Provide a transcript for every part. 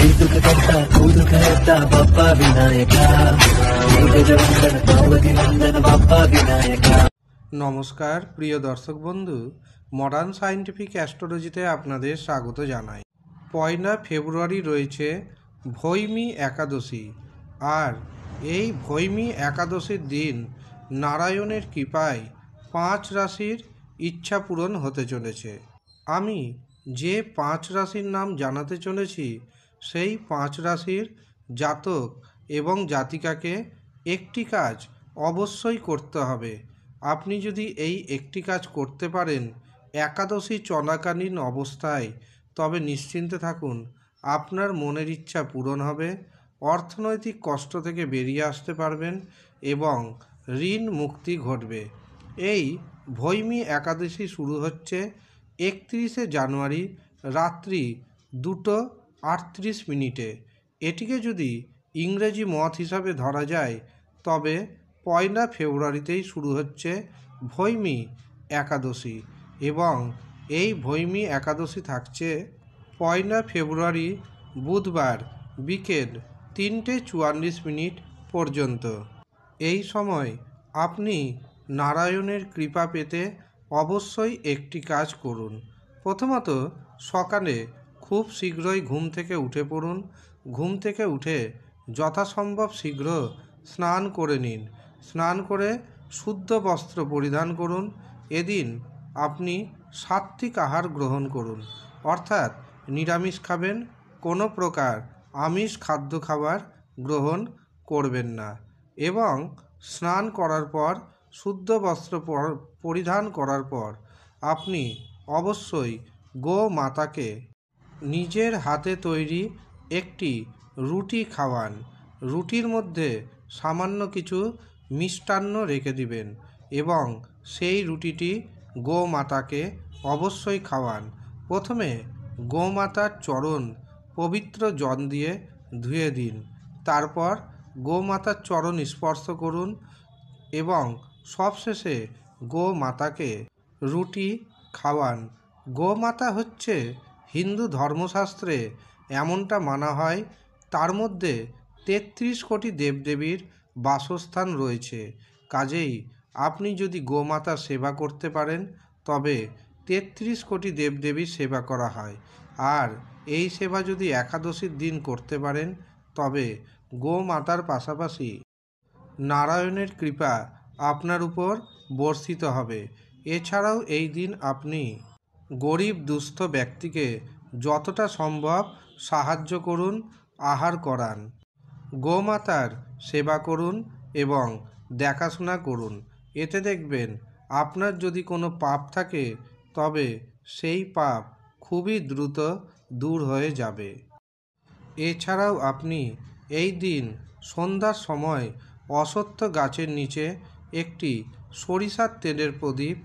নমস্কার প্রিয় দর্শক বন্ধু মডার্ন সায়েন্টিফিক অ্যাস্ট্রোলজিতে আপনাদের স্বাগত জানাই পয়লা ফেব্রুয়ারি রয়েছে ভৈমি একাদশী আর এই ভৈমি একাদশীর দিন নারায়ণের কৃপায় পাঁচ রাশির ইচ্ছা পূরণ হতে চলেছে আমি যে পাঁচ রাশির নাম জানাতে চলেছি সেই পাঁচ রাশির জাতক এবং জাতিকাকে একটি কাজ অবশ্যই করতে হবে আপনি যদি এই একটি কাজ করতে পারেন একাদশী চলাকালীন অবস্থায় তবে নিশ্চিন্তে থাকুন আপনার মনের ইচ্ছা পূরণ হবে অর্থনৈতিক কষ্ট থেকে বেরিয়ে আসতে পারবেন এবং ঋণ মুক্তি ঘটবে এই ভৈমী একাদশী শুরু হচ্ছে একত্রিশে জানুয়ারি রাত্রি দুটো আটত্রিশ মিনিটে এটিকে যদি ইংরেজি মত হিসাবে ধরা যায় তবে পয়লা ফেব্রুয়ারিতেই শুরু হচ্ছে ভৈমি একাদশী এবং এই ভৈমি একাদশী থাকছে পয়লা ফেব্রুয়ারি বুধবার বিকেল তিনটে চুয়াল্লিশ মিনিট পর্যন্ত এই সময় আপনি নারায়ণের কৃপা পেতে অবশ্যই একটি কাজ করুন প্রথমত সকালে খুব শীঘ্রই ঘুম থেকে উঠে পড়ুন ঘুম থেকে উঠে যথাসম্ভব শীঘ্র স্নান করে নিন স্নান করে শুদ্ধ বস্ত্র পরিধান করুন এদিন আপনি সাত্ত্বিক আহার গ্রহণ করুন অর্থাৎ নিরামিষ খাবেন কোনো প্রকার আমিষ খাদ্য খাবার গ্রহণ করবেন না এবং স্নান করার পর শুদ্ধ বস্ত্র পরিধান করার পর আপনি অবশ্যই গো মাতাকে নিজের হাতে তৈরি একটি রুটি খাওয়ান রুটির মধ্যে সামান্য কিছু মিষ্টান্ন রেখে দিবেন এবং সেই রুটিটি গোমাতাকে অবশ্যই খাওয়ান প্রথমে গোমাতার চরণ পবিত্র জল দিয়ে ধুয়ে দিন তারপর গোমাতার চরণ স্পর্শ করুন এবং সবশেষে গোমাতাকে রুটি খাওয়ান গোমাতা হচ্ছে হিন্দু ধর্মশাস্ত্রে এমনটা মানা হয় তার মধ্যে তেত্রিশ কোটি দেবদেবীর বাসস্থান রয়েছে কাজেই আপনি যদি গোমাতা সেবা করতে পারেন তবে তেত্রিশ কোটি দেবদেবীর সেবা করা হয় আর এই সেবা যদি একাদশীর দিন করতে পারেন তবে গোমাতার পাশাপাশি নারায়ণের কৃপা আপনার উপর বর্ষিত হবে এছাড়াও এই দিন আপনি গরিব দুস্থ ব্যক্তিকে যতটা সম্ভব সাহায্য করুন আহার করান গোমাতার সেবা করুন এবং দেখাশোনা করুন এতে দেখবেন আপনার যদি কোনো পাপ থাকে তবে সেই পাপ খুবই দ্রুত দূর হয়ে যাবে এছাড়াও আপনি এই দিন সন্ধ্যার সময় অসত্য গাছের নিচে একটি সরিষার তেলের প্রদীপ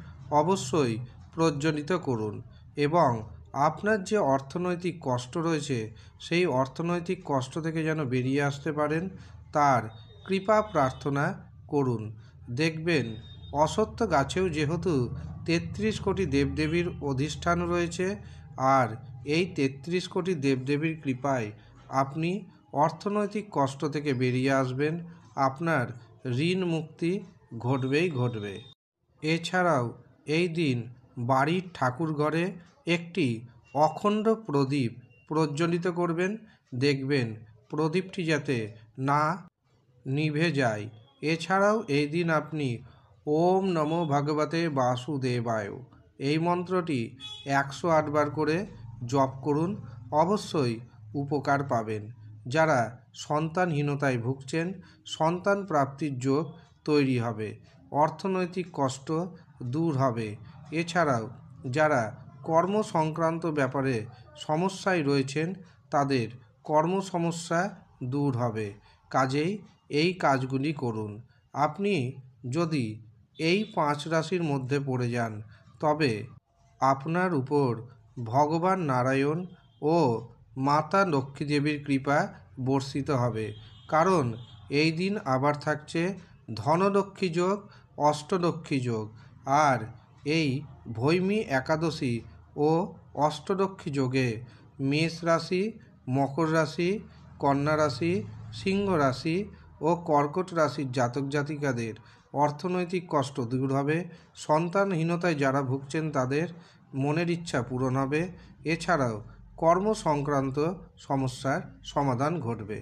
অবশ্যই প্রজ্জ্বলিত করুন এবং আপনার যে অর্থনৈতিক কষ্ট রয়েছে সেই অর্থনৈতিক কষ্ট থেকে যেন বেরিয়ে আসতে পারেন তার কৃপা প্রার্থনা করুন দেখবেন অসত্য গাছেও যেহেতু তেত্রিশ কোটি দেবদেবীর অধিষ্ঠান রয়েছে আর এই তেত্রিশ কোটি দেবদেবীর কৃপায় আপনি অর্থনৈতিক কষ্ট থেকে বেরিয়ে আসবেন আপনার ঋণ মুক্তি ঘটবেই ঘটবে এছাড়াও এই দিন বাড়ির ঠাকুরঘরে একটি অখণ্ড প্রদীপ প্রজ্বলিত করবেন দেখবেন প্রদীপটি যাতে না নিভে যায় এছাড়াও এই দিন আপনি ওম নমো ভগবতে বাসুদেবায় এই মন্ত্রটি একশো আটবার করে জপ করুন অবশ্যই উপকার পাবেন যারা সন্তানহীনতায় ভুগছেন সন্তান প্রাপ্তির যোগ তৈরি হবে অর্থনৈতিক কষ্ট দূর হবে এছাড়াও যারা কর্ম সংক্রান্ত ব্যাপারে সমস্যায় রয়েছেন তাদের কর্ম সমস্যা দূর হবে কাজেই এই কাজগুলি করুন আপনি যদি এই পাঁচ রাশির মধ্যে পড়ে যান তবে আপনার উপর ভগবান নারায়ণ ও মাতা লক্ষ্মী দেবীর কৃপা বর্ষিত হবে কারণ এই দিন আবার থাকছে ধনলক্ষ্মী যোগ অষ্টলক্ষ্মী যোগ আর এই ভৈমী একাদশী ও অষ্টদক্ষী যোগে মেষ রাশি মকর রাশি কন্যা রাশি সিংহ রাশি ও কর্কট রাশির জাতক জাতিকাদের অর্থনৈতিক কষ্ট দূর হবে সন্তানহীনতায় যারা ভুগছেন তাদের মনের ইচ্ছা পূরণ হবে এছাড়াও কর্ম সংক্রান্ত সমস্যার সমাধান ঘটবে